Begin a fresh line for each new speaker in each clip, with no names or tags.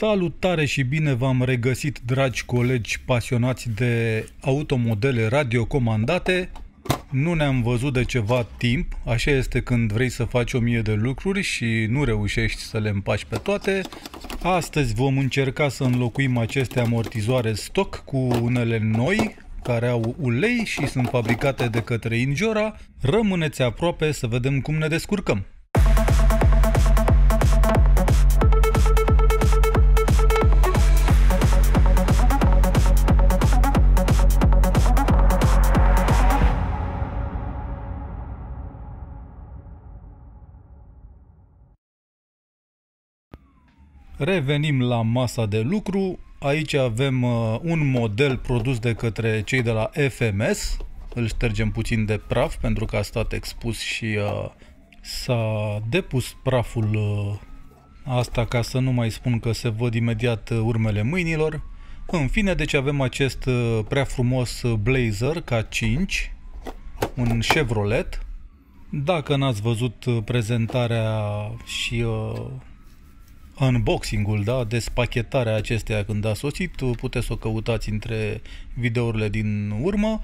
Salutare și bine v-am regăsit, dragi colegi pasionați de automodele radiocomandate. Nu ne-am văzut de ceva timp, așa este când vrei să faci o mie de lucruri și nu reușești să le împaci pe toate. Astăzi vom încerca să înlocuim aceste amortizoare stock cu unele noi, care au ulei și sunt fabricate de către Injora. Rămâneți aproape să vedem cum ne descurcăm. Revenim la masa de lucru. Aici avem uh, un model produs de către cei de la FMS. Îl ștergem puțin de praf pentru că a stat expus și uh, s-a depus praful uh, asta ca să nu mai spun că se văd imediat urmele mâinilor. În fine, deci avem acest prea frumos blazer K5, un Chevrolet. Dacă n-ați văzut prezentarea și unboxing-ul, da, despachetarea acesteia când a sosit, puteți să o căutați între videourile din urmă.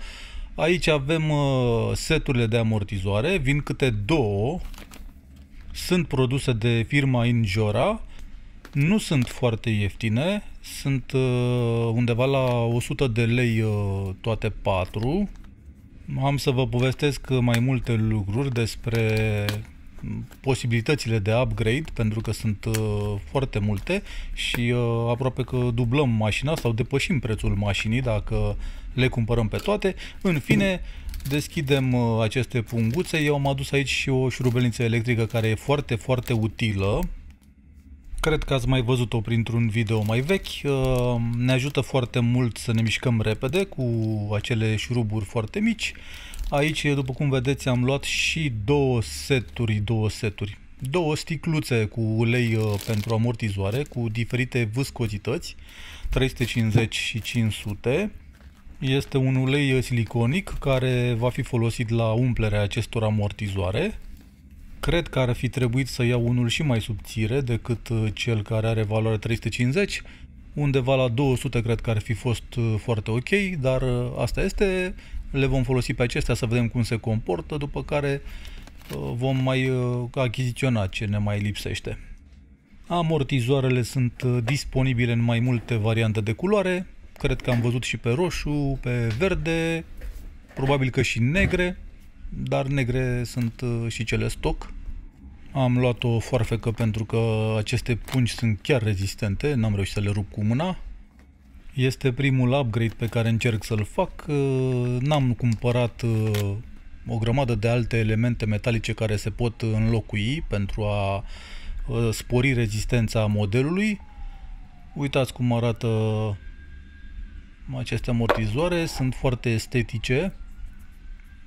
Aici avem uh, seturile de amortizoare, vin câte două, sunt produse de firma Injora, nu sunt foarte ieftine, sunt uh, undeva la 100 de lei uh, toate patru. Am să vă povestesc mai multe lucruri despre posibilitățile de upgrade, pentru că sunt uh, foarte multe și uh, aproape că dublăm mașina sau depășim prețul mașinii dacă le cumpărăm pe toate. În fine, deschidem uh, aceste punguțe. Eu am adus aici și o șurubelință electrică care e foarte, foarte utilă. Cred că ați mai văzut-o printr-un video mai vechi. Ne ajută foarte mult să ne mișcăm repede cu acele șuruburi foarte mici. Aici, după cum vedeți, am luat și două seturi, două seturi. Două sticluțe cu ulei uh, pentru amortizoare, cu diferite viscozități, 350 și 500. Este un ulei siliconic care va fi folosit la umplerea acestor amortizoare. Cred că ar fi trebuit să iau unul și mai subțire decât uh, cel care are valoare 350, undeva la 200 cred că ar fi fost uh, foarte ok, dar asta este le vom folosi pe acestea să vedem cum se comportă, după care uh, vom mai uh, achiziționa ce ne mai lipsește. Amortizoarele sunt uh, disponibile în mai multe variante de culoare, cred că am văzut și pe roșu, pe verde, probabil că și negre, dar negre sunt și cele stoc. Am luat o foarfecă pentru că aceste pungi sunt chiar rezistente, n-am reușit să le rup cu mâna, este primul upgrade pe care încerc să-l fac. Uh, n-am cumpărat uh, o grămadă de alte elemente metalice care se pot înlocui pentru a uh, spori rezistența modelului. Uitați cum arată aceste amortizoare, sunt foarte estetice.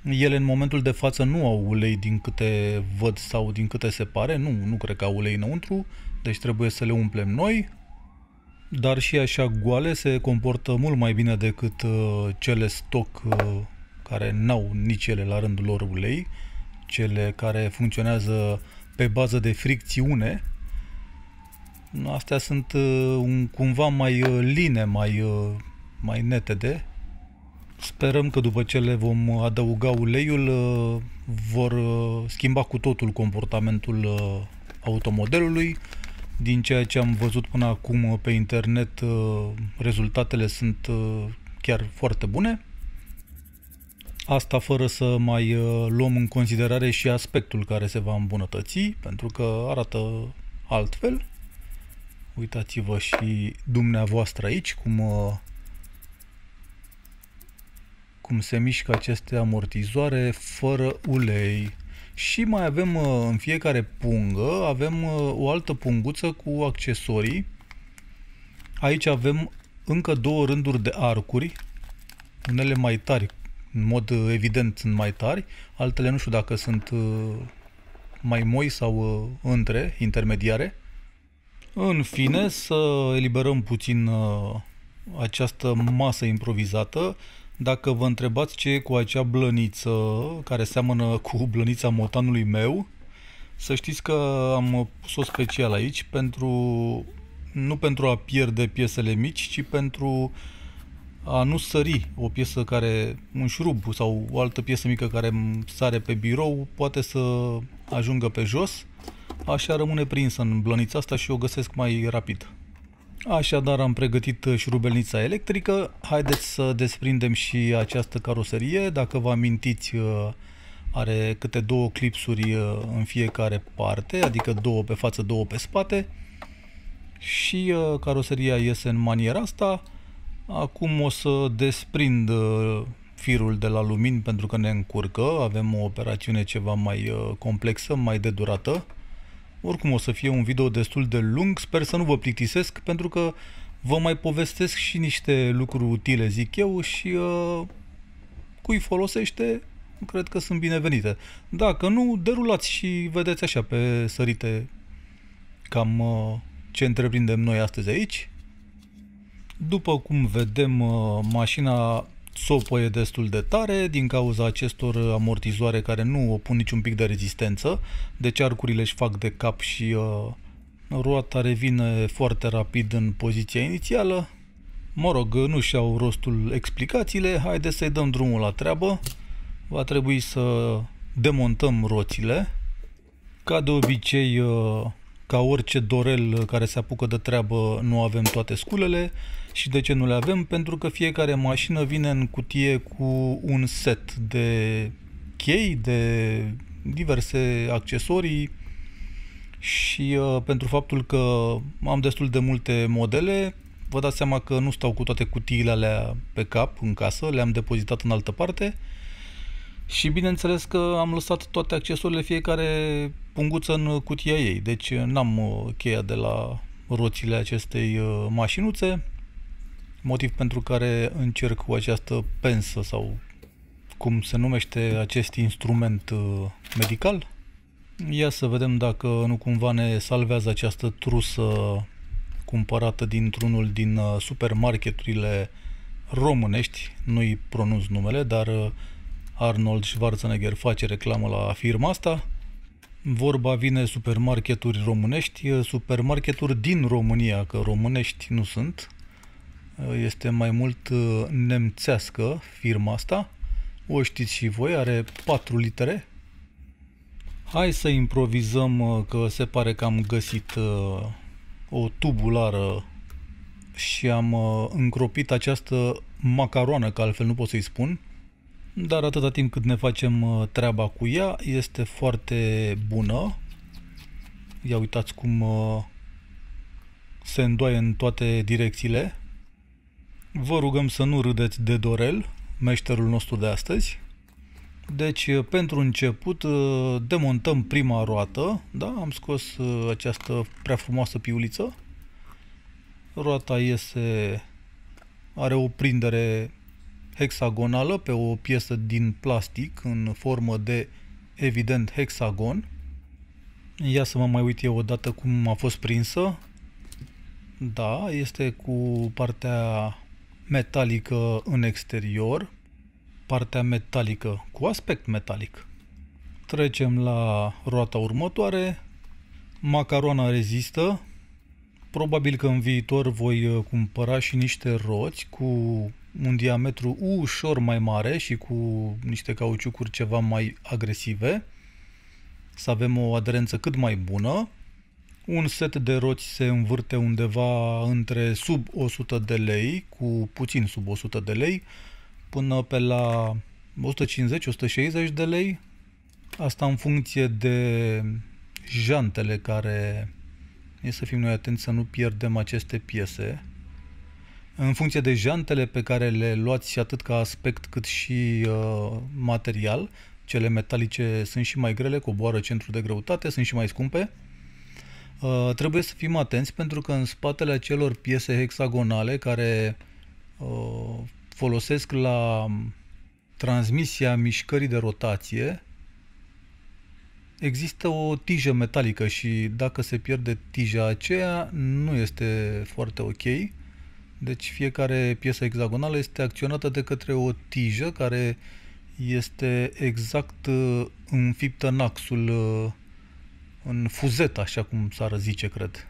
Ele în momentul de față nu au ulei din câte văd sau din câte se pare, nu, nu cred că au ulei înăuntru, deci trebuie să le umplem noi dar și așa goale se comportă mult mai bine decât uh, cele stoc uh, care n-au nici ele la rândul lor ulei, cele care funcționează pe bază de fricțiune. Astea sunt uh, un, cumva mai uh, line, mai, uh, mai netede. Sperăm că după ce le vom adăuga uleiul, uh, vor uh, schimba cu totul comportamentul uh, automodelului din ceea ce am văzut până acum pe internet, uh, rezultatele sunt uh, chiar foarte bune. Asta fără să mai uh, luăm în considerare și aspectul care se va îmbunătăți, pentru că arată altfel. Uitați-vă și dumneavoastră aici cum, cum se mișcă aceste amortizoare fără ulei. Și mai avem uh, în fiecare pungă, avem uh, o altă punguță cu accesorii. Aici avem încă două rânduri de arcuri, unele mai tari, în mod uh, evident sunt mai tari, altele nu știu dacă sunt mai moi sau între, intermediare. În fine, să eliberăm puțin această masă improvizată. Dacă vă întrebați ce e cu acea blăniță care seamănă cu blănița motanului meu, să știți că am pus-o special aici pentru nu pentru a pierde piesele mici, ci pentru a nu sări o piesă care, un șurub sau o altă piesă mică care sare pe birou, poate să ajungă pe jos, așa rămâne prinsă în blănița asta și o găsesc mai rapid. Așadar am pregătit uh, șurubelnița electrică. Haideți să desprindem și această caroserie. Dacă vă amintiți, uh, are câte două clipsuri uh, în fiecare parte, adică două pe față, două pe spate. Și caroseria iese în maniera asta. Acum o să desprind firul de la lumini pentru că ne încurcă. Avem o operațiune ceva mai complexă, mai de durată. Oricum o să fie un video destul de lung, sper să nu vă plictisesc pentru că vă mai povestesc și niște lucruri utile, zic eu, și uh, cui folosește, cred că sunt binevenite. Dacă nu, derulați și vedeți așa pe sărite cam uh, ce întreprindem noi astăzi aici. După cum vedem, uh, mașina sopoie destul de tare din cauza acestor amortizoare care nu opun niciun pic de rezistență, deci arcurile își fac de cap și uh, roata revine foarte rapid în poziția inițială. Mă rog, nu și-au rostul explicațiile, haideți să-i dăm drumul la treabă. Va trebui să demontăm roțile. Ca de obicei, uh, ca orice dorel care se apucă de treabă, nu avem toate sculele și de ce nu le avem? Pentru că fiecare mașină vine în cutie cu un set de chei, de diverse accesorii și uh, pentru faptul că am destul de multe modele, vă dați seama că nu stau cu toate cutiile alea pe cap în casă, le-am depozitat în altă parte și bineînțeles că am lăsat toate accesorile fiecare punguță în cutia ei, deci n-am uh, cheia de la roțile acestei uh, mașinuțe, motiv pentru care încerc cu această pensă sau cum se numește acest instrument uh, medical. Ia să vedem dacă nu cumva ne salvează această trusă cumpărată dintr-unul din uh, supermarketurile românești, nu-i pronunț numele, dar uh, Arnold Schwarzenegger face reclamă la firma asta. Vorba vine supermarketuri românești, supermarketuri din România, că românești nu sunt, este mai mult uh, nemțească firma asta. O știți și voi, are patru litere. Hai să improvizăm uh, că se pare că am găsit uh, o tubulară și am încropit această macaroană, că altfel nu pot să-i spun, dar atâta timp cât ne facem treaba cu ea, este foarte bună. Ia uitați cum se îndoaie în toate direcțiile. Vă rugăm să nu râdeți de Dorel, meșterul nostru de astăzi. Deci, pentru început, demontăm prima roată. Da? Am scos această prea frumoasă piuliță. Roata este, are o prindere hexagonală pe o piesă din plastic în formă de, evident, hexagon. Ia să mă mai uit eu odată cum a fost prinsă. Da, este cu partea metalică în exterior, partea metalică cu aspect metalic. Trecem la roata următoare. Macaroana rezistă. Probabil că în viitor voi uh, cumpăra și niște roți cu un diametru ușor mai mare și cu niște cauciucuri ceva mai agresive. Să avem o aderență cât mai bună. Un set de roți se învârte undeva între sub 100 de lei, cu puțin sub 100 de lei, până pe la 150-160 de lei. Asta în funcție de jantele care... E să fim noi atenți să nu pierdem aceste piese. În funcție de jantele pe care le luați atât ca aspect cât și uh, material, cele metalice sunt și mai grele, coboară centrul de greutate, sunt și mai scumpe. Uh, trebuie să fim atenți pentru că în spatele acelor piese hexagonale care uh, folosesc la transmisia mișcării de rotație, există o tijă metalică și dacă se pierde tija aceea, nu este foarte ok. Deci fiecare piesă hexagonală este acționată de către o tijă care este exact uh, înfiptă în axul uh, în fuzet, așa cum s-ar zice, cred.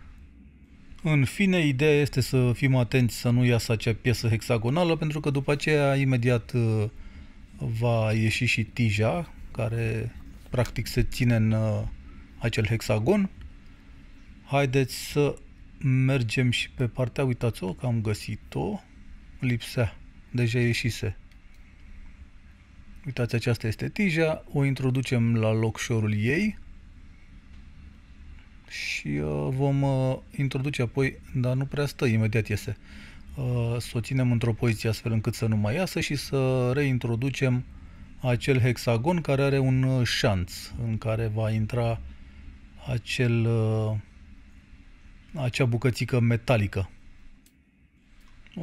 În fine, ideea este să fim atenți să nu iasă acea piesă hexagonală, pentru că după aceea imediat uh, va ieși și tija, care practic se ține în uh, acel hexagon. Haideți să mergem și pe partea, uitați-o că am găsit-o, lipsea, deja ieșise. Uitați, aceasta este tija, o introducem la locșorul ei și uh, vom uh, introduce apoi, dar nu prea stă, imediat iese, uh, să o ținem într-o poziție astfel încât să nu mai iasă și să reintroducem acel hexagon care are un uh, șanț în care va intra acel, uh, acea bucățică metalică.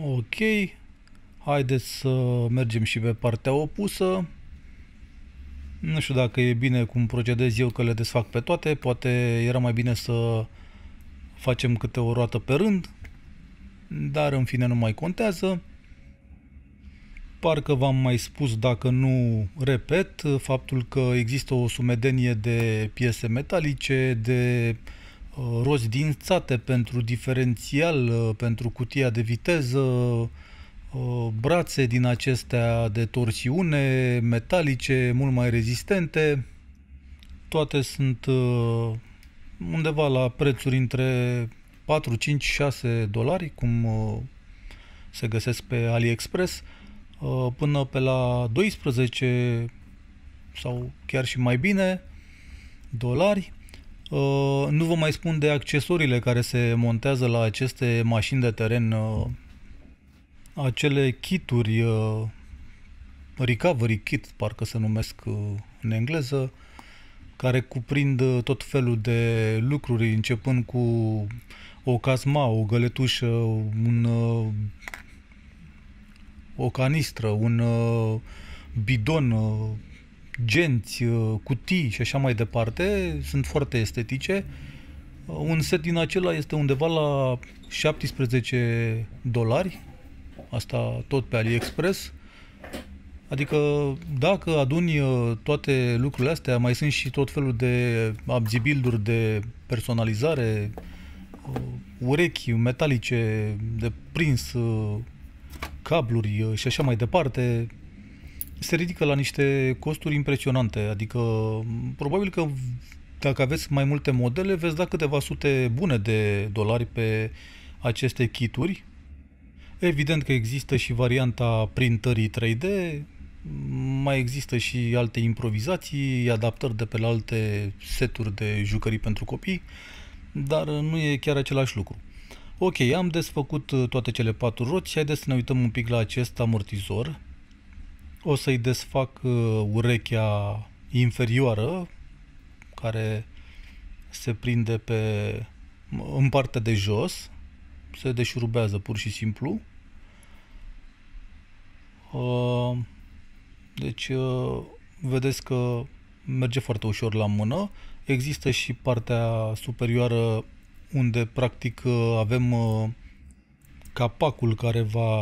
Ok, haideți să mergem și pe partea opusă. Nu știu dacă e bine cum procedez eu că le desfac pe toate, poate era mai bine să facem câte o roată pe rând, dar în fine nu mai contează. Parcă v-am mai spus, dacă nu repet, faptul că există o sumedenie de piese metalice, de uh, roți dințate pentru diferențial, uh, pentru cutia de viteză, Uh, brațe din acestea de torsiune, metalice, mult mai rezistente. Toate sunt uh, undeva la prețuri între 4, 5, 6 dolari, cum uh, se găsesc pe AliExpress, până pe la 12 sau chiar și mai bine dolari. Nu vă mai spun de accesoriile care se montează la aceste mașini de teren acele kituri, uh, recovery kit, parcă se numesc uh, în engleză, care cuprind uh, tot felul de lucruri, începând cu o casma, o găletușă, un, uh, o canistră, un uh, bidon, uh, genți, uh, cutii și așa mai departe, sunt foarte estetice. Un set din acela este undeva la 17 dolari, Asta tot pe AliExpress. Adică dacă aduni uh, toate lucrurile astea, mai sunt și tot felul de abzibilduri de personalizare, uh, urechi metalice de prins, uh, cabluri și așa mai departe, se ridică la niște costuri impresionante. Adică probabil că dacă aveți mai multe modele, veți da câteva sute bune de dolari pe aceste kituri Evident că există și varianta printării 3D, mai există și alte improvizații, adaptări de pe la alte seturi de jucării pentru copii, dar nu e chiar același lucru. Ok, am desfăcut toate cele patru roți, haideți să ne uităm un pic la acest amortizor. O să-i desfac uh, urechea inferioară, care se prinde pe, în partea de jos, se deșurubează pur și simplu. Uh, deci uh, vedeți că merge foarte ușor la mână. Există și partea superioară unde practic uh, avem capacul care va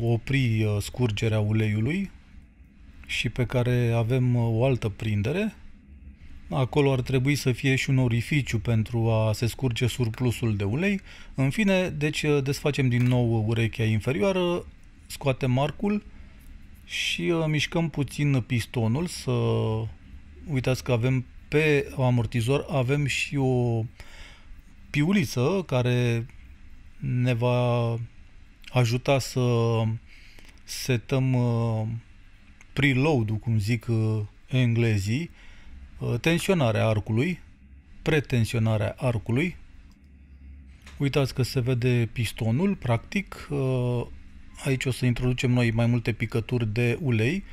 opri scurgerea uleiului și pe care avem o altă prindere Acolo ar trebui să fie și un orificiu pentru a se scurge surplusul de ulei. În fine, deci uh, desfacem din nou urechea inferioară, scoatem marcul și uh, mișcăm puțin pistonul să uitați că avem pe amortizor avem și o piuliță care ne va ajuta să setăm uh, preload-ul, cum zic englezii, Uh, tensionarea arcului, pretensionarea arcului. Uitați că se vede pistonul, practic. Uh, aici o să introducem noi mai multe picături de ulei.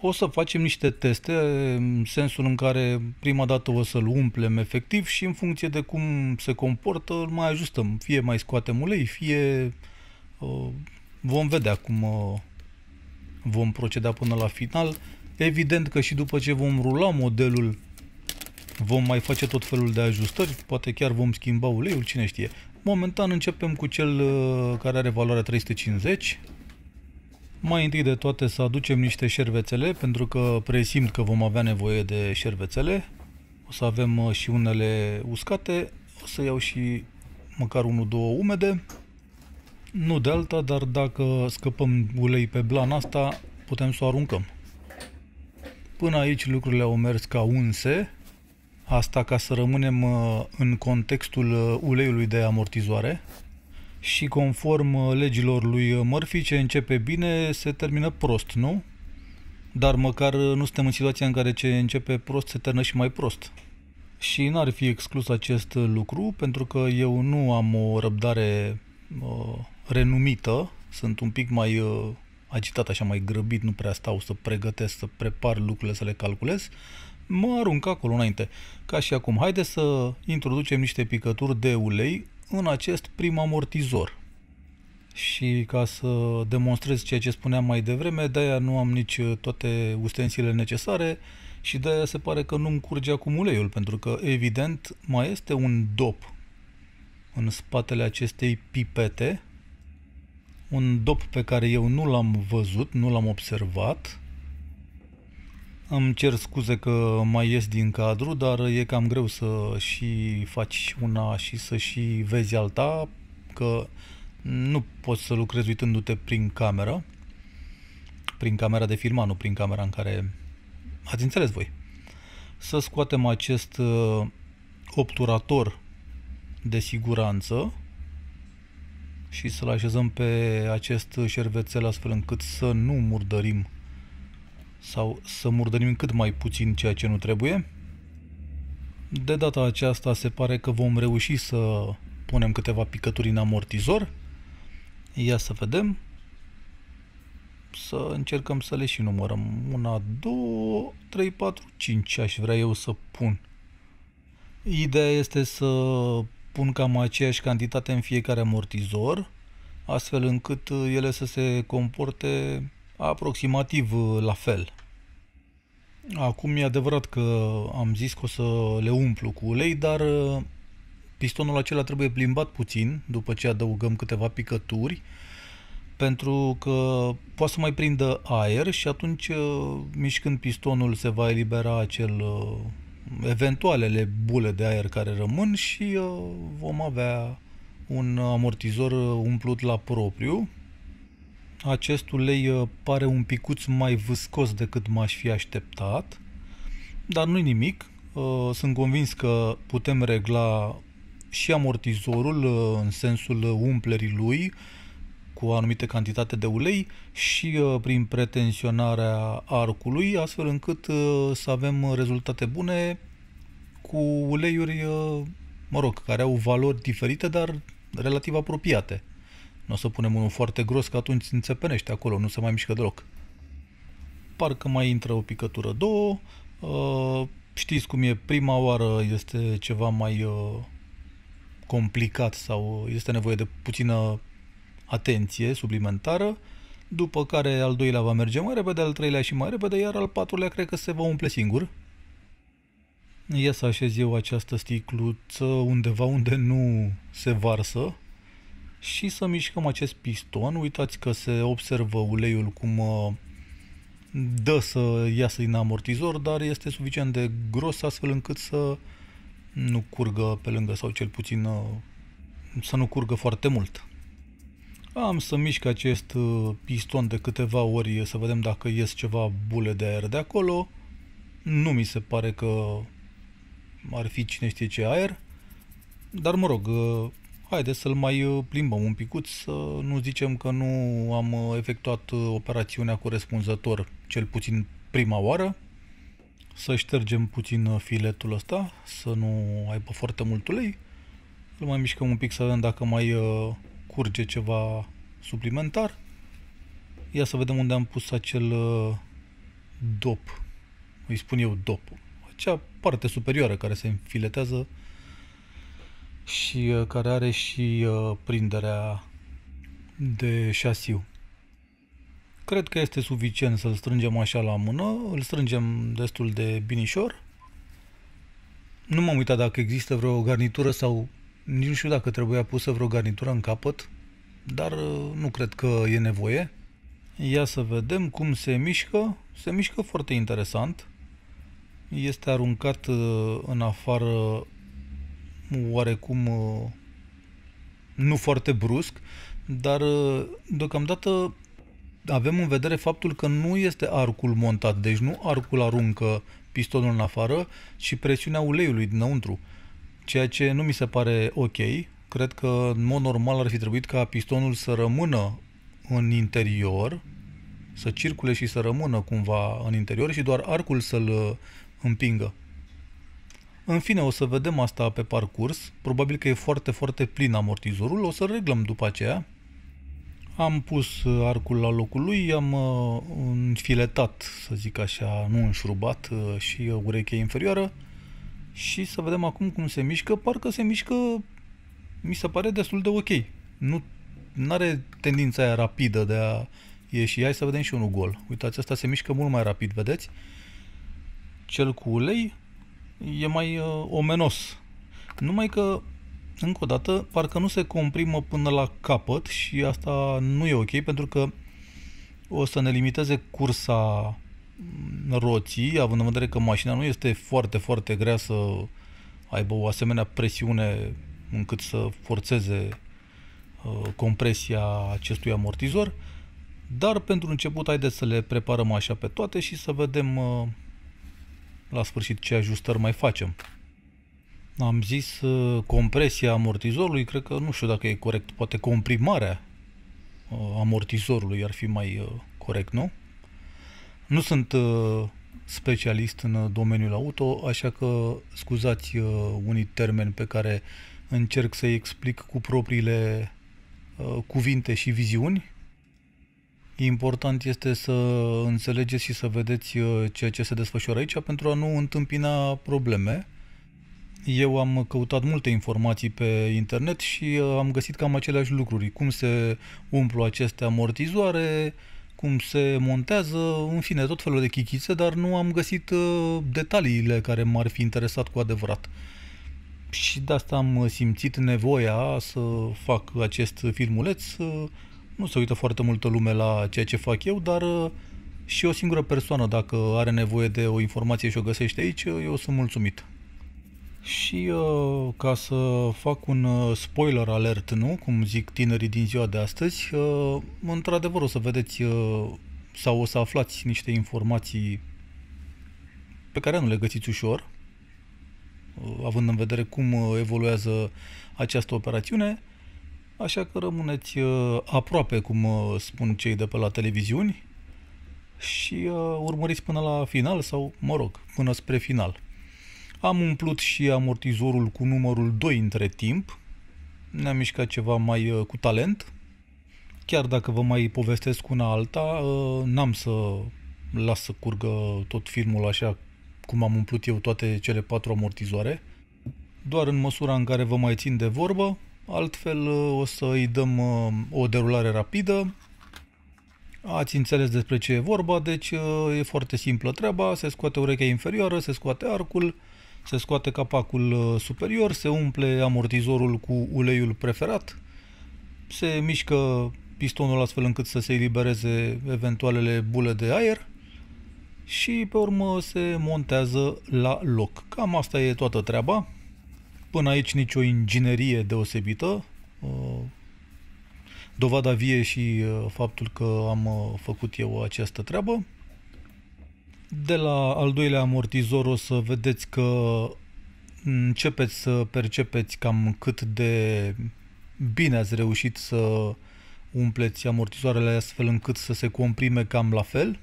O să facem niște teste în sensul în care prima dată o să-l umplem efectiv și în funcție de cum se comportă îl mai ajustăm. Fie mai scoatem ulei, fie uh, vom vedea cum vom proceda până la final Evident că și după ce vom rula modelul, vom mai face tot felul de ajustări, poate chiar vom schimba uleiul, cine știe. Momentan începem cu cel uh, care are valoarea 350. Mai întâi de toate să aducem niște șervețele, pentru că presimt că vom avea nevoie de șervețele. O să avem uh, și unele uscate, o să iau și măcar 1-2 umede. Nu de alta, dar dacă scăpăm ulei pe blana asta, putem să o aruncăm. Până aici lucrurile au mers ca unse, asta ca să rămânem uh, în contextul uh, uleiului de amortizoare și conform uh, legilor lui Murphy, ce începe bine se termină prost, nu? Dar măcar nu suntem în situația în care ce începe prost se termină și mai prost. Și n-ar fi exclus acest lucru pentru că eu nu am o răbdare uh, renumită, sunt un pic mai uh, agitat așa mai grăbit, nu prea stau să pregătesc, să prepar lucrurile, să le calculez, mă arunc acolo înainte. Ca și acum, haide să introducem niște picături de ulei în acest prim amortizor. Și ca să demonstrez ceea ce spuneam mai devreme, de-aia nu am nici toate ustensile necesare și de-aia se pare că nu-mi curge acum uleiul, pentru că evident mai este un dop în spatele acestei pipete un dop pe care eu nu l-am văzut, nu l-am observat. Îmi cer scuze că mai ies din cadru, dar e cam greu să și faci una și să și vezi alta, că nu poți să lucrezi uitându-te prin cameră, prin camera de filmat, nu prin camera în care... Ați înțeles voi. Să scoatem acest uh, obturator de siguranță și să-l așezăm pe acest șervețel astfel încât să nu murdărim sau să murdărim cât mai puțin ceea ce nu trebuie. De data aceasta se pare că vom reuși să punem câteva picături în amortizor. Ia să vedem. Să încercăm să le și numărăm. 1, 2, 3, 4, 5 aș vrea eu să pun. Ideea este să pun cam aceeași cantitate în fiecare amortizor, astfel încât uh, ele să se comporte aproximativ uh, la fel. Acum e adevărat că am zis că o să le umplu cu ulei, dar uh, pistonul acela trebuie plimbat puțin după ce adăugăm câteva picături pentru că poate să mai prindă aer și atunci mișcând pistonul se va elibera acel eventualele bule de aer care rămân și uh, vom avea un amortizor uh, umplut la propriu. Acest ulei uh, pare un picuț mai viscos decât m-aș fi așteptat, dar nu-i nimic. Sunt convins că putem regla și amortizorul în sensul umplerii lui, cu o anumită cantitate de ulei și uh, prin pretensionarea arcului, astfel încât uh, să avem rezultate bune cu uleiuri, uh, mă rog, care au valori diferite, dar relativ apropiate. Nu o să punem unul foarte gros, că atunci înțepenește acolo, nu se mai mișcă deloc. Parcă mai intră o picătură, două. Știți cum e, prima oară este ceva mai complicat sau este nevoie de puțină atenție suplimentară, după care al doilea va merge mai repede, al treilea și mai repede, iar al patrulea cred că se va umple singur. Ia să așez eu această sticluță undeva unde nu se varsă și să mișcăm acest piston. Uitați că se observă uleiul cum uh, dă să iasă din amortizor, dar este suficient de gros astfel încât să nu curgă pe lângă sau cel puțin uh, să nu curgă foarte mult. Am să mișc acest uh, piston de câteva ori să vedem dacă ies ceva bule de aer de acolo. Nu mi se pare că ar fi cine știe ce aer, dar mă rog, uh, haideți să-l mai uh, plimbăm un picuț, să nu zicem că nu am efectuat operațiunea corespunzător, cel puțin prima oară. Să ștergem puțin filetul ăsta, să nu aibă foarte mult ulei. Îl mai mișcăm un pic să vedem dacă mai curge ceva suplimentar. Ia să vedem unde am pus acel uh, dop. Îi spun eu dop. Acea parte superioară care se înfiletează și uh, care are și uh, prinderea de șasiu. Cred că este suficient să-l strângem așa la mână, îl strângem destul de binișor. Nu m-am uitat dacă există vreo garnitură sau nici nu știu dacă trebuia pusă vreo garnitură în capăt, dar uh, nu cred că e nevoie. Ia să vedem cum se mișcă. Se mișcă foarte interesant. Este aruncat uh, în afară oarecum uh, nu foarte brusc, dar deocamdată avem în vedere faptul că nu este arcul montat, deci nu arcul aruncă pistonul în afară, ci presiunea uleiului dinăuntru ceea ce nu mi se pare ok. Cred că în mod normal ar fi trebuit ca pistonul să rămână în interior, să circule și să rămână cumva în interior și doar arcul să-l uh, împingă. În fine, o să vedem asta pe parcurs. Probabil că e foarte, foarte plin amortizorul. O să reglăm după aceea. Am pus uh, arcul la locul lui, am uh, înfiletat, să zic așa, nu înșurubat și urechea inferioară și să vedem acum cum se mișcă. Parcă se mișcă, mi se pare destul de ok. Nu are tendința aia rapidă de a ieși. Hai să vedem și unul gol. Uitați, asta se mișcă mult mai rapid, vedeți? Cel cu ulei e mai uh, omenos. Numai că, încă o dată, parcă nu se comprimă până la capăt și asta nu e ok pentru că o să ne limiteze cursa roții, având în vedere că mașina nu este foarte, foarte grea să aibă o asemenea presiune încât să forțeze uh, compresia acestui amortizor, dar pentru început haideți să le preparăm așa pe toate și să vedem uh, la sfârșit ce ajustări mai facem. Am zis uh, compresia amortizorului, cred că nu știu dacă e corect, poate comprimarea uh, amortizorului ar fi mai uh, corect, nu? Nu sunt uh, specialist în uh, domeniul auto, așa că scuzați uh, unii termeni pe care încerc să-i explic cu propriile cuvinte și viziuni. Important este să înțelegeți și să vedeți ceea ce se desfășoară aici pentru a nu întâmpina probleme. Eu am căutat multe informații pe internet și am găsit cam aceleași lucruri. Cum se umplu aceste amortizoare, cum se montează, în fine, tot felul de chichițe, dar nu am găsit uh, detaliile care m-ar fi interesat cu adevărat. Și de asta am uh, simțit nevoia să fac acest filmuleț. Uh, nu se uită foarte multă lume la ceea ce fac eu, dar și o singură persoană, dacă are nevoie de o informație și o găsește aici, eu sunt mulțumit. Și uh, ca să fac un uh, spoiler alert, nu? Cum zic tinerii din ziua de astăzi, uh, într-adevăr o să vedeți uh, sau o să aflați niște informații pe care nu le găsiți ușor, uh, având în vedere cum uh, evoluează această operațiune, așa că rămâneți aproape, cum spun cei de pe la televiziuni, și urmăriți până la final sau, mă rog, până spre final. Am umplut și amortizorul cu numărul 2 între timp. Ne-am mișcat ceva mai uh, cu talent. Chiar dacă vă mai povestesc una alta, uh, n-am să las să curgă tot filmul așa cum am umplut eu toate cele patru amortizoare. Doar în măsura în care vă mai țin de vorbă, altfel uh, o să îi dăm o derulare rapidă. Ați înțeles despre ce e vorba, deci e foarte simplă treaba, se scoate urechea inferioară, se scoate arcul, se scoate capacul uh, superior, se umple amortizorul cu uleiul preferat, se mișcă pistonul astfel încât să se elibereze eventualele bule de aer și pe urmă se montează la loc. Cam asta e toată treaba. Până aici nicio inginerie deosebită. Uh, dovada vie și uh, faptul că am făcut eu această treabă. De la al doilea amortizor o să vedeți că începeți să percepeți cam cât de bine ați reușit să umpleți amortizoarele astfel încât să se comprime cam la fel.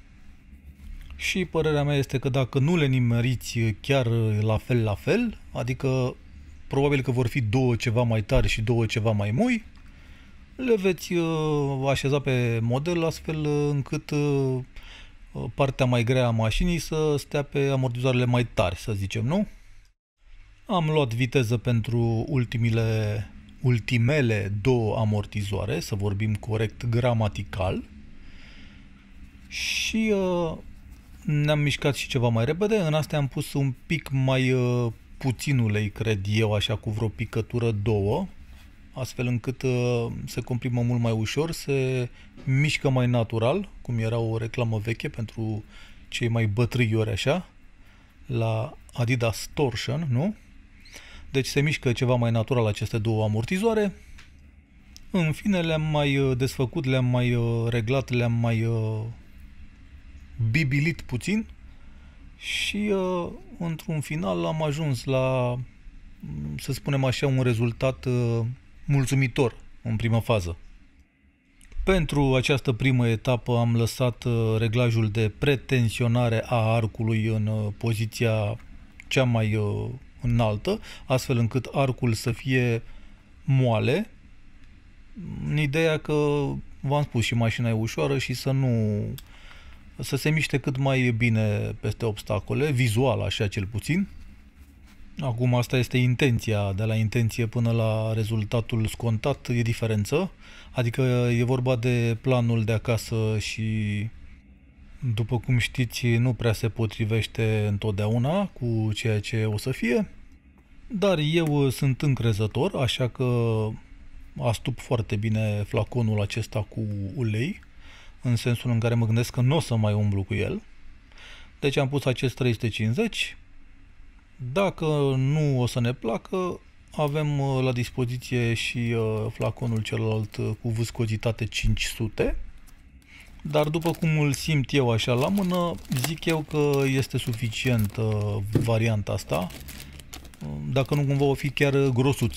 Și părerea mea este că dacă nu le nimeriți chiar la fel la fel, adică probabil că vor fi două ceva mai tari și două ceva mai moi, le veți uh, așeza pe model astfel încât uh, Uh, partea mai grea a mașinii să stea pe amortizoarele mai tari, să zicem, nu? Am luat viteză pentru ultimile, ultimele două amortizoare, să vorbim corect gramatical. Și uh, ne-am mișcat și ceva mai repede. În astea am pus un pic mai uh, puțin ulei, cred eu, așa cu vreo picătură două astfel încât uh, se comprimă mult mai ușor, se mișcă mai natural, cum era o reclamă veche pentru cei mai ori așa, la Adidas Torsion, nu? Deci se mișcă ceva mai natural aceste două amortizoare. În fine, le-am mai uh, desfăcut, le-am mai uh, reglat, le-am mai bibilit puțin și într-un final am ajuns la, mm, să spunem așa, un rezultat mulțumitor în primă fază. Pentru această primă etapă am lăsat uh, reglajul de pretensionare a arcului în uh, poziția cea mai uh, înaltă, astfel încât arcul să fie moale, în ideea că, v-am spus, și mașina e ușoară și să nu să se miște cât mai bine peste obstacole, vizual așa cel puțin. Acum asta este intenția, de la intenție până la rezultatul scontat e diferență, adică e vorba de planul de acasă și după cum știți nu prea se potrivește întotdeauna cu ceea ce o să fie, dar eu sunt încrezător, așa că astup foarte bine flaconul acesta cu ulei, în sensul în care mă gândesc că nu o să mai umblu cu el. Deci am pus acest 350, dacă nu o să ne placă, avem uh, la dispoziție și uh, flaconul celălalt uh, cu viscozitate 500, dar după cum îl simt eu așa la mână, zic eu că este suficient varianta asta, dacă nu cumva o fi chiar grosuț.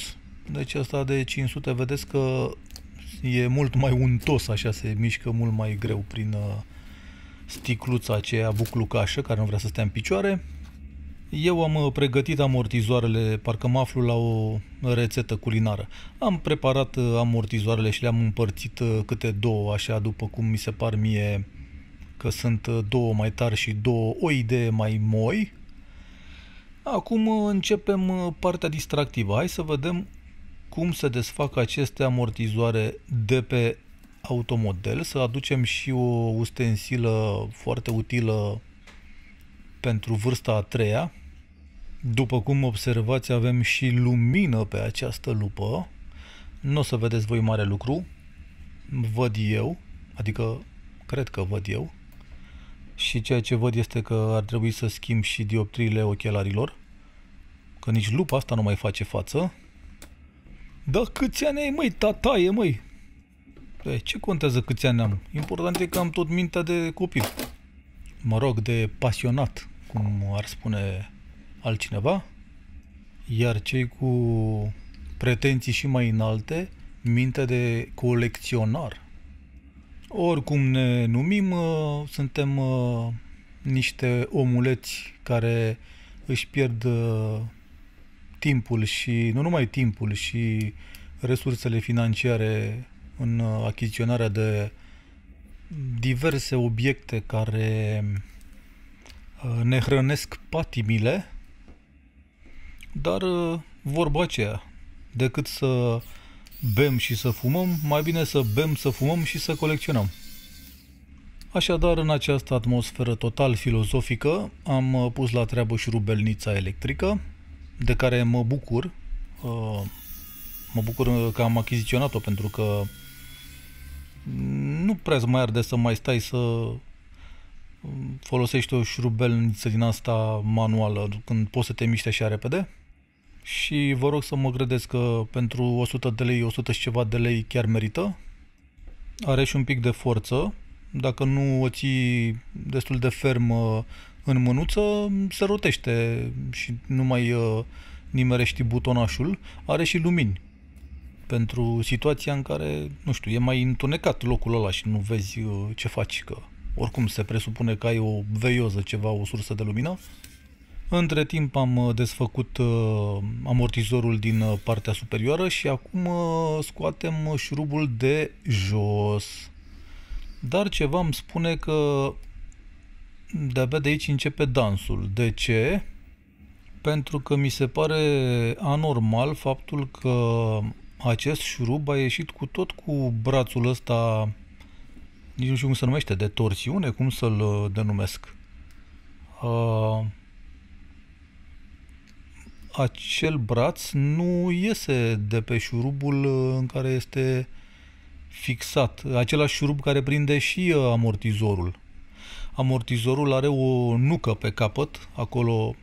Deci asta de 500 vedeți că e mult mai untos, așa se mișcă mult mai greu prin sticluța aceea buclucașă care nu vrea să stea în picioare. Eu am uh, pregătit amortizoarele, parcă mă aflu la o rețetă culinară. Am preparat uh, amortizoarele și le-am împărțit uh, câte două, așa după cum mi se par mie că sunt două mai tari și două o idee mai moi. Acum începem partea distractivă. Hai să vedem cum se desfac aceste amortizoare de pe automodel, să aducem și o ustensilă foarte utilă pentru vârsta a treia, după cum observați, avem și lumină pe această lupă. Nu o să vedeți voi mare lucru. Văd eu, adică cred că văd eu. Și ceea ce văd este că ar trebui să schimb și dioptriile ochelarilor. Că nici lupa asta nu mai face față. Da, câți ani ai, măi, tataie, măi? Păi, ce contează câți ani am? Important e că am tot mintea de copil. Mă rog, de pasionat, cum ar spune altcineva, iar cei cu pretenții și mai înalte, minte de colecționar. Oricum ne numim, ă, suntem ă, niște omuleți care își pierd ă, timpul și, nu numai timpul, și resursele financiare în achiziționarea de diverse obiecte care ne hrănesc patimile dar uh, vorba aceea, decât să bem și să fumăm, mai bine să bem, să fumăm și să colecționăm. Așadar, în această atmosferă total filozofică, am uh, pus la treabă șurubelnița electrică, de care mă bucur. Uh, mă bucur că am achiziționat-o, pentru că nu prea mai arde să mai stai să um, folosești o șurubelniță din asta manuală, când poți să te miști așa repede și vă rog să mă credeți că pentru 100 de lei, 100 și ceva de lei chiar merită. Are și un pic de forță. Dacă nu o ții destul de ferm în mânuță, se rotește și nu mai uh, nimerești butonașul. Are și lumini pentru situația în care, nu știu, e mai întunecat locul ăla și nu vezi uh, ce faci, că oricum se presupune că ai o veioză ceva, o sursă de lumină. Între timp am uh, desfăcut uh, amortizorul din uh, partea superioară și acum scoatem șurubul de jos. Dar ceva îmi spune că de-abia de aici începe dansul. De ce? Pentru că mi se pare anormal faptul că acest șurub a ieșit cu tot cu brațul ăsta, nici nu știu cum se numește, de torsiune, cum să-l denumesc. Uh, acel braț nu iese de pe șurubul uh, în care este fixat, același șurub care prinde și uh, amortizorul. Amortizorul are o nucă pe capăt, acolo,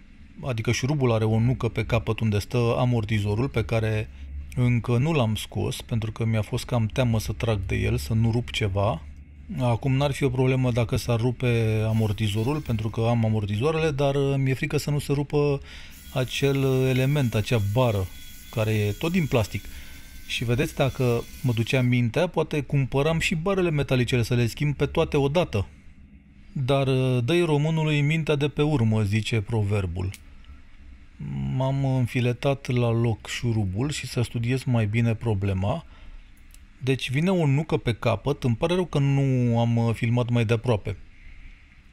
adică șurubul are o nucă pe capăt unde stă amortizorul pe care încă nu l-am scos pentru că mi-a fost cam teamă să trag de el, să nu rup ceva. Acum n-ar fi o problemă dacă s-ar rupe amortizorul pentru că am amortizoarele, dar uh, mi-e frică să nu se rupă acel uh, element, acea bară, care e tot din plastic. Și vedeți, dacă mă duceam mintea, poate cumpăram și barele metalicele să le schimb pe toate odată. Dar uh, dă românului mintea de pe urmă, zice proverbul. M-am înfiletat la loc șurubul și să studiez mai bine problema. Deci vine o nucă pe capăt, îmi pare rău că nu am uh, filmat mai de aproape.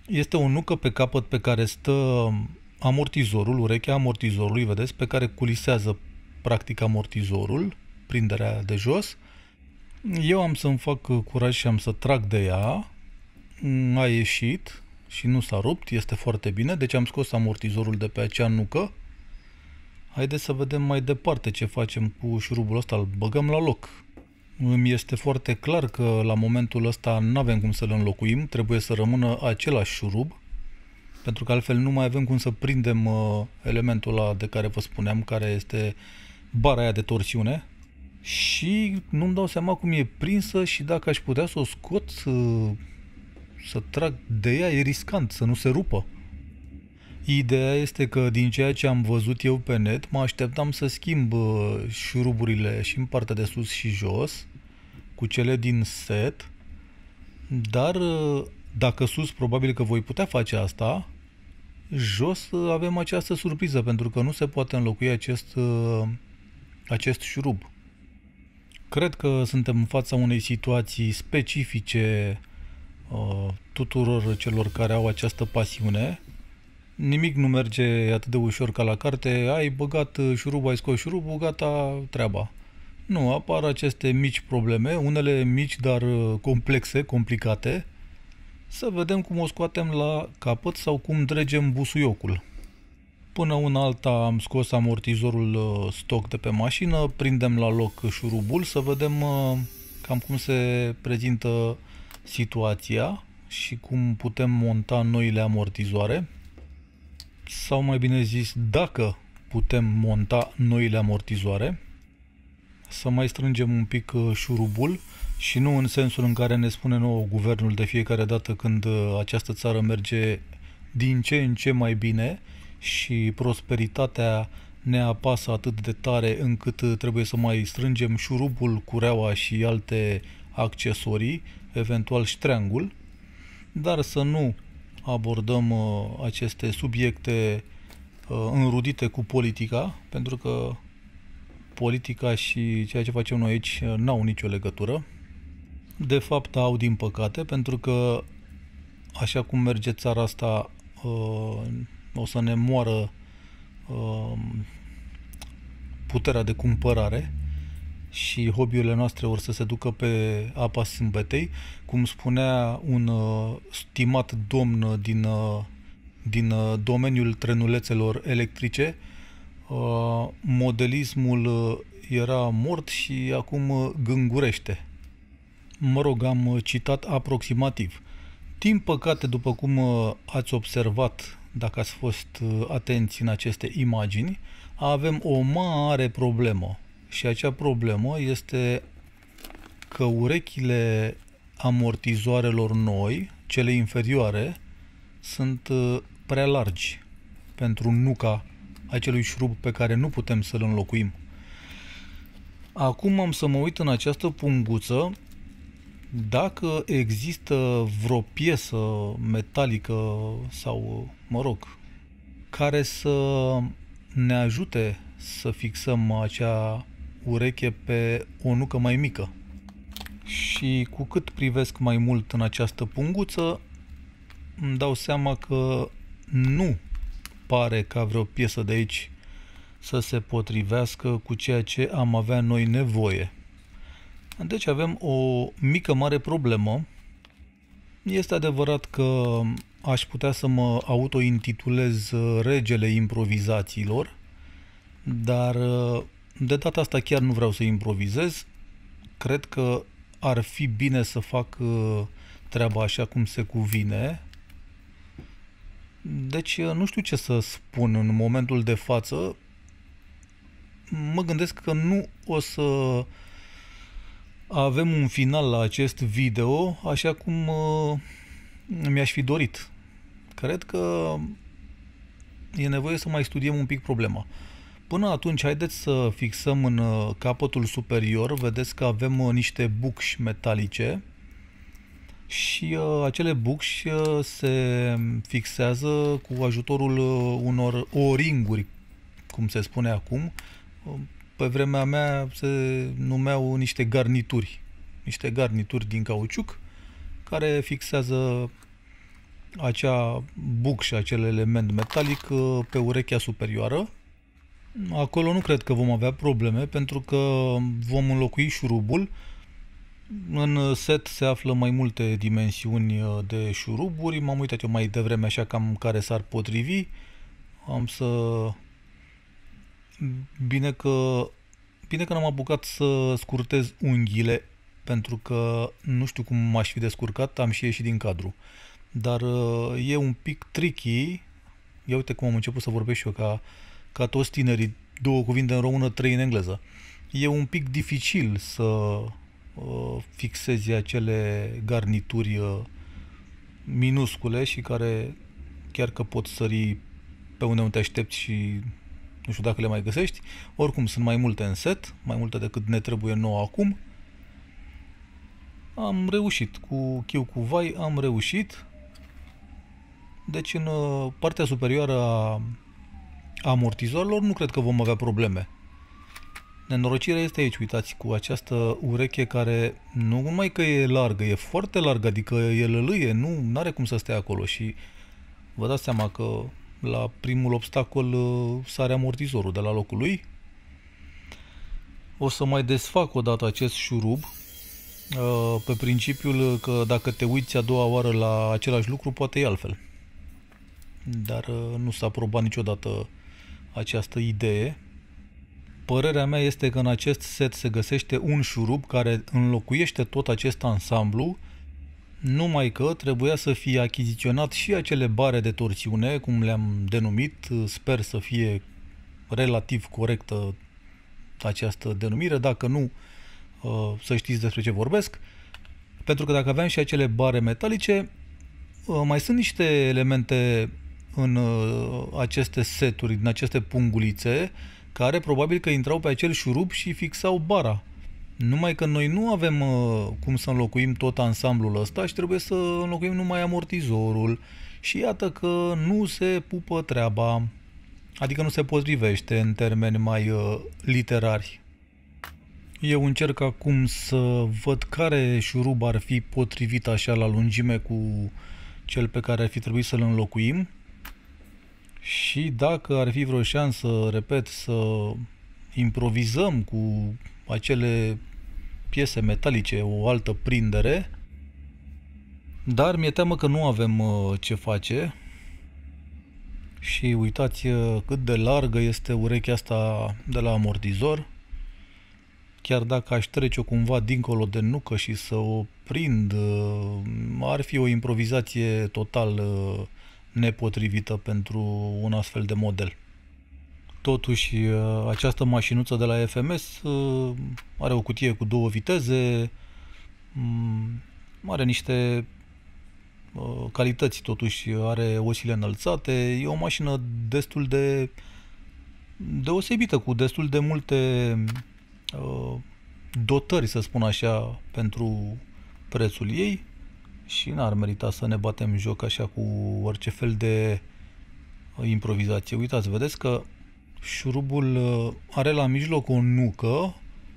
Este o nucă pe capăt pe care stă amortizorul, urechea amortizorului, vedeți, pe care culisează practic amortizorul, prinderea de jos. Eu am să-mi fac curaj și am să trag de ea. A ieșit și nu s-a rupt, este foarte bine. Deci am scos amortizorul de pe acea nucă. Haideți să vedem mai departe ce facem cu șurubul ăsta, îl băgăm la loc. Îmi este foarte clar că la momentul ăsta nu avem cum să-l înlocuim, trebuie să rămână același șurub pentru că altfel nu mai avem cum să prindem uh, elementul ăla de care vă spuneam, care este bara aia de torsiune și nu-mi dau seama cum e prinsă și dacă aș putea să o scot, să, să trag de ea, e riscant, să nu se rupă. Ideea este că din ceea ce am văzut eu pe net, mă așteptam să schimb uh, șuruburile și în partea de sus și jos cu cele din set, dar uh, dacă sus, probabil că voi putea face asta, jos uh, avem această surpriză, pentru că nu se poate înlocui acest, uh, acest șurub. Cred că suntem în fața unei situații specifice uh, tuturor celor care au această pasiune. Nimic nu merge atât de ușor ca la carte, ai băgat șurub, ai scos șurubul, gata, treaba. Nu, apar aceste mici probleme, unele mici, dar complexe, complicate, să vedem cum o scoatem la capăt sau cum dregem busuiocul. Până un alta am scos amortizorul uh, stoc de pe mașină, prindem la loc șurubul să vedem uh, cam cum se prezintă situația și cum putem monta noile amortizoare sau mai bine zis dacă putem monta noile amortizoare să mai strângem un pic uh, șurubul și nu în sensul în care ne spune nouă guvernul de fiecare dată când uh, această țară merge din ce în ce mai bine și prosperitatea ne apasă atât de tare încât uh, trebuie să mai strângem șurubul, cureaua și alte accesorii, eventual ștreangul, dar să nu abordăm uh, aceste subiecte înrudite cu politica, pentru că politica și ceea ce facem noi aici n-au nicio legătură. De fapt au, din păcate, pentru că așa cum merge țara asta, uh, o să ne moară uh, puterea de cumpărare și hobby-urile noastre or să se ducă pe apa sâmbetei, cum spunea un uh, stimat domn din, uh, din uh, domeniul trenulețelor electrice, uh, modelismul era mort și acum gângurește mă rog, am uh, citat aproximativ. Din păcate, după cum uh, ați observat, dacă ați fost uh, atenți în aceste imagini, avem o mare problemă. Și acea problemă este că urechile amortizoarelor noi, cele inferioare, sunt prea largi pentru nuca acelui șrub pe care nu putem să-l înlocuim. Acum am să mă uit în această punguță dacă există vreo piesă metalică sau, mă rog, care să ne ajute să fixăm acea ureche pe o nucă mai mică. Și cu cât privesc mai mult în această punguță, îmi dau seama că nu pare ca vreo piesă de aici să se potrivească cu ceea ce am avea noi nevoie. Deci avem o mică mare problemă. Este adevărat că aș putea să mă autointitulez uh, regele improvizațiilor, dar uh, de data asta chiar nu vreau să improvizez. Cred că ar fi bine să fac uh, treaba așa cum se cuvine. Deci nu știu ce să spun în momentul de față. Mă gândesc că nu o să avem un final la acest video, așa cum uh, mi-aș fi dorit. Cred că e nevoie să mai studiem un pic problema. Până atunci, haideți să fixăm în uh, capătul superior, vedeți că avem uh, niște bucși metalice și uh, acele bucși uh, se fixează cu ajutorul uh, unor o-ringuri, cum se spune acum, uh, pe vremea mea se numeau niște garnituri, niște garnituri din cauciuc care fixează acea buc și acel element metalic uh, pe urechea superioară. Acolo nu cred că vom avea probleme pentru că vom înlocui șurubul. În set se află mai multe dimensiuni uh, de șuruburi. M-am uitat eu mai devreme așa cam care s-ar potrivi. Am să bine că, bine că n-am apucat să scurtez unghiile, pentru că nu știu cum m-aș fi descurcat, am și ieșit din cadru. Dar uh, e un pic tricky, ia uite cum am început să vorbesc și eu ca, ca toți tinerii, două cuvinte în română, trei în engleză. E un pic dificil să uh, fixezi acele garnituri uh, minuscule și care chiar că pot sări pe unde nu te aștepți și nu știu dacă le mai găsești. Oricum, sunt mai multe în set, mai multe decât ne trebuie nouă acum. Am reușit. Cu chiu cu vai am reușit. Deci în uh, partea superioară a amortizorilor nu cred că vom avea probleme. Nenorocirea este aici, uitați, cu această ureche care nu numai că e largă, e foarte largă, adică e lăluie, nu are cum să stea acolo și vă dați seama că la primul obstacol uh, sare amortizorul de la locul lui. O să mai desfac o dată acest șurub uh, pe principiul că dacă te uiți a doua oară la același lucru, poate e altfel. Dar uh, nu s-a probat niciodată această idee. Părerea mea este că în acest set se găsește un șurub care înlocuiește tot acest ansamblu numai că trebuia să fie achiziționat și acele bare de torsiune, cum le-am denumit, sper să fie relativ corectă această denumire, dacă nu, uh, să știți despre ce vorbesc, pentru că dacă aveam și acele bare metalice, uh, mai sunt niște elemente în uh, aceste seturi, în aceste pungulițe, care probabil că intrau pe acel șurub și fixau bara. Numai că noi nu avem uh, cum să înlocuim tot ansamblul ăsta și trebuie să înlocuim numai amortizorul și iată că nu se pupă treaba, adică nu se potrivește în termeni mai uh, literari. Eu încerc acum să văd care șurub ar fi potrivit așa la lungime cu cel pe care ar fi trebuit să-l înlocuim și dacă ar fi vreo șansă, repet, să improvizăm cu acele piese metalice, o altă prindere. Dar mi-e teamă că nu avem uh, ce face. Și uitați uh, cât de largă este urechea asta de la amortizor. Chiar dacă aș trece-o cumva dincolo de nucă și să o prind, uh, ar fi o improvizație total nepotrivită pentru un astfel de model. Totuși, uh, această mașinuță de la FMS uh, are o cutie cu două viteze, mm, are niște uh, calități, totuși are osile înălțate, e o mașină destul de deosebită, cu destul de multe dotări, să spun așa, pentru prețul ei și n-ar merita să ne batem joc așa cu orice fel de improvizație. Uitați, vedeți că Șurubul uh, are la mijloc o nucă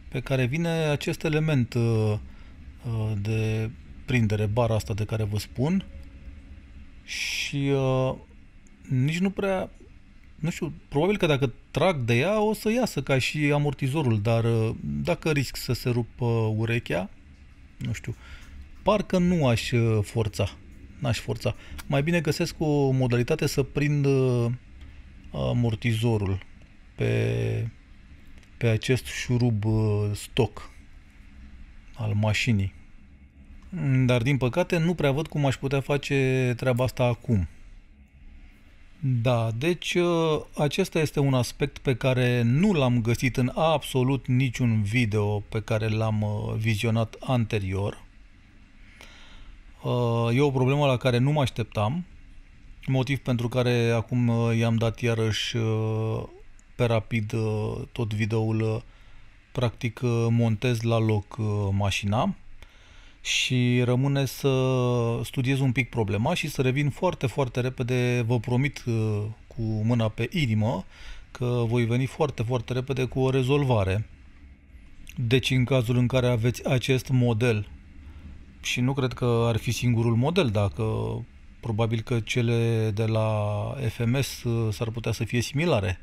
pe care vine acest element uh, uh, de prindere, bara asta de care vă spun și nici nu prea nu știu, probabil că dacă trag de ea o să iasă ca și amortizorul, dar dacă risc să se rupă urechea, nu știu, parcă nu aș forța. N-aș forța. Mai bine găsesc o modalitate să prind amortizorul pe, pe acest șurub uh, stoc al mașinii. Dar din păcate nu prea văd cum aș putea face treaba asta acum. Da, deci uh, acesta este un aspect pe care nu l-am găsit în absolut niciun video pe care l-am uh, vizionat anterior. E o problemă la care nu mă așteptam, motiv pentru care acum i-am dat iarăși pe rapid uh, tot videoul, uh, practic uh, montez la loc mașina și rămâne să studiez un pic problema și să revin foarte, foarte repede, vă promit cu mâna pe inimă, că voi veni foarte, foarte repede cu o rezolvare. Deci în cazul în care aveți acest model și nu cred că ar fi singurul model, dacă probabil că cele de la FMS s-ar putea să fie similare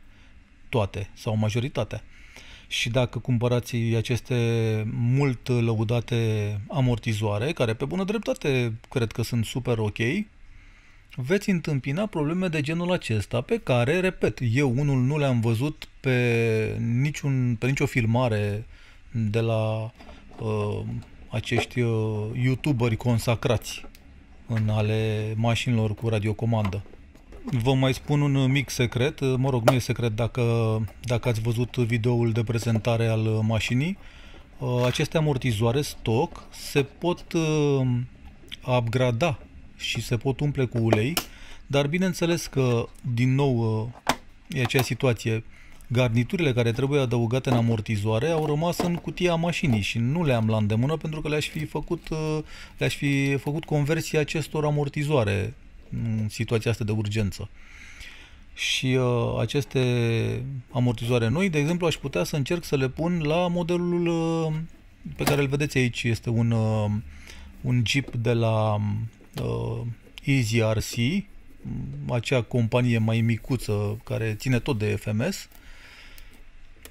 toate sau majoritatea. Și dacă cumpărați aceste mult lăudate amortizoare, care pe bună dreptate cred că sunt super ok, veți întâmpina probleme de genul acesta pe care, repet, eu unul nu le-am văzut pe, niciun, pe nicio filmare de la uh, acești uh, youtuberi consacrați în ale mașinilor cu radiocomandă. Vă mai spun un mic secret, mă rog, nu e secret dacă, dacă ați văzut videoul de prezentare al mașinii. Uh, aceste amortizoare stock se pot uh, upgrada și se pot umple cu ulei, dar bineînțeles că, din nou, uh, e aceeași situație, garniturile care trebuie adăugate în amortizoare au rămas în cutia mașinii și nu le-am la îndemână pentru că le-aș fi făcut, le-aș fi făcut conversia acestor amortizoare în situația asta de urgență. Și uh, aceste amortizoare noi, de exemplu, aș putea să încerc să le pun la modelul uh, pe care îl vedeți aici. Este un, uh, un Jeep de la uh, RC, acea companie mai micuță care ține tot de FMS.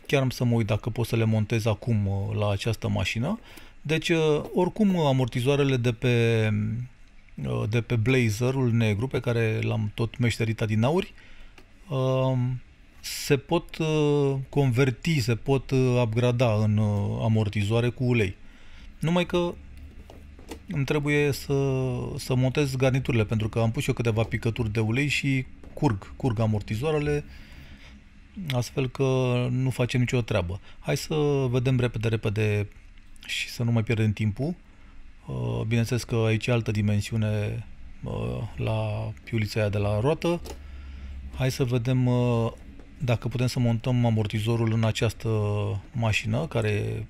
Chiar am să mă uit dacă pot să le montez acum uh, la această mașină. Deci, uh, oricum, amortizoarele de pe Uh, de pe blazerul negru pe care l-am tot meșterit adinauri um, se pot uh, converti, se pot uh, upgrada în amortizoare cu ulei. Numai că îmi trebuie să, să montez garniturile pentru că am pus eu câteva picături de ulei și curg, curg amortizoarele astfel că nu facem nicio treabă. Hai să vedem repede, repede și să nu mai pierdem timpul. Uh, bineînțeles că aici e altă dimensiune uh, la piulița aia de la roată. Hai să vedem uh, dacă putem să montăm amortizorul în această mașină, care e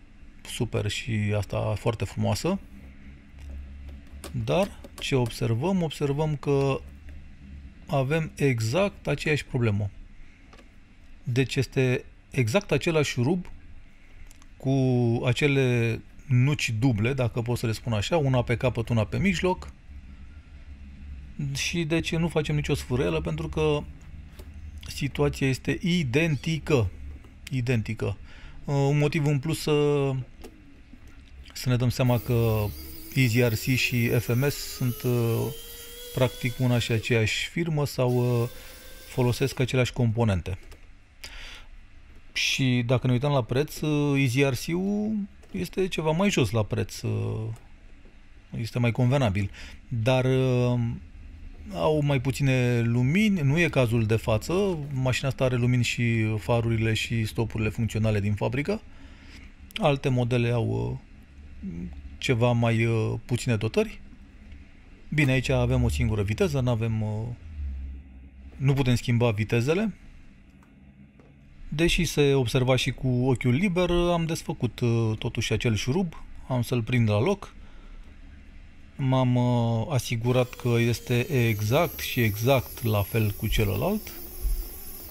super și asta foarte frumoasă. Dar ce observăm? Observăm că avem exact aceeași problemă. Deci este exact același șurub cu acele nuci duble, dacă pot să le spun așa, una pe capăt, una pe mijloc. Și de ce nu facem nicio sfârâielă? pentru că situația este identică. Identică. Uh, un motiv în plus să, să ne dăm seama că EasyRC și FMS sunt uh, practic una și aceeași firmă sau uh, folosesc aceleași componente. Și dacă ne uităm la preț, EasyRC-ul este ceva mai jos la preț, uh, este mai convenabil, dar uh, au mai puține lumini, nu e cazul de față, mașina asta are lumini și farurile și stopurile funcționale din fabrică, alte modele au uh, ceva mai puține dotări. Bine, aici avem o singură viteză, nu avem nu putem schimba vitezele, Deși se observa și cu ochiul liber, am desfăcut uh, totuși acel șurub, am să-l prind la loc. M-am uh, asigurat că este exact și exact la fel cu celălalt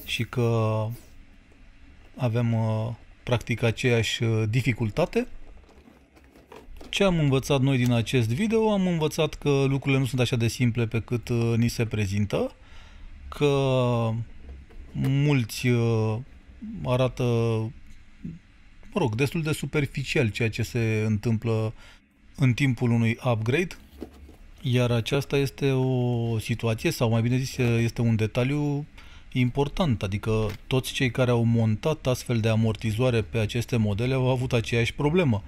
și că avem uh, practic aceeași dificultate. Ce am învățat noi din acest video? Am învățat că lucrurile nu sunt așa de simple pe cât ni se prezintă, că mulți arată, mă rog, destul de superficial ceea ce se întâmplă în timpul unui upgrade, iar aceasta este o situație, sau mai bine zis, este un detaliu important, adică toți cei care au montat astfel de amortizoare pe aceste modele au avut aceeași problemă.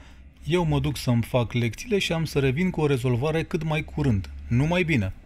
Eu mă duc să-mi fac lecțiile și am să revin cu o rezolvare cât mai curând, nu mai bine.